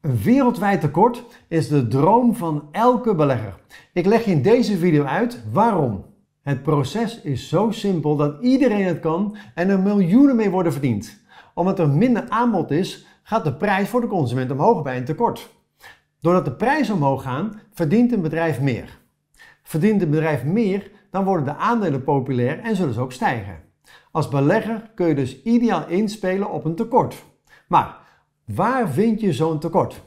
Een wereldwijd tekort is de droom van elke belegger. Ik leg je in deze video uit waarom. Het proces is zo simpel dat iedereen het kan en er miljoenen mee worden verdiend. Omdat er minder aanbod is, gaat de prijs voor de consument omhoog bij een tekort. Doordat de prijzen omhoog gaan, verdient een bedrijf meer. Verdient een bedrijf meer, dan worden de aandelen populair en zullen ze ook stijgen. Als belegger kun je dus ideaal inspelen op een tekort. Maar Waar vind je zo'n tekort?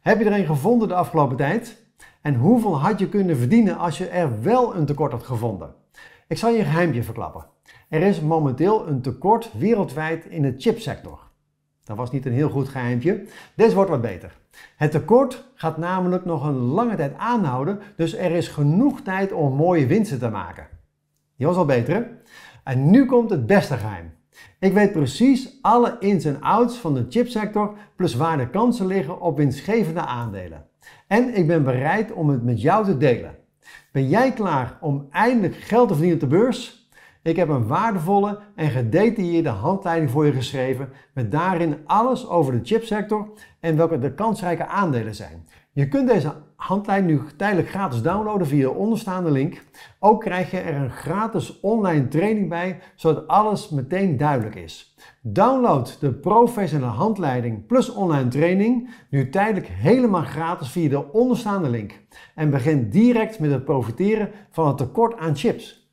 Heb je er een gevonden de afgelopen tijd? En hoeveel had je kunnen verdienen als je er wel een tekort had gevonden? Ik zal je een geheimje verklappen. Er is momenteel een tekort wereldwijd in de chipsector. Dat was niet een heel goed geheimje. Dit wordt wat beter. Het tekort gaat namelijk nog een lange tijd aanhouden, dus er is genoeg tijd om mooie winsten te maken. Die was al beter. Hè? En nu komt het beste geheim. Ik weet precies alle ins en outs van de chipsector, plus waar de kansen liggen op winstgevende aandelen. En ik ben bereid om het met jou te delen. Ben jij klaar om eindelijk geld te verdienen op de beurs? Ik heb een waardevolle en gedetailleerde handleiding voor je geschreven met daarin alles over de chipsector en welke de kansrijke aandelen zijn. Je kunt deze handleiding nu tijdelijk gratis downloaden via de onderstaande link. Ook krijg je er een gratis online training bij, zodat alles meteen duidelijk is. Download de professionele handleiding plus online training nu tijdelijk helemaal gratis via de onderstaande link. En begin direct met het profiteren van het tekort aan chips.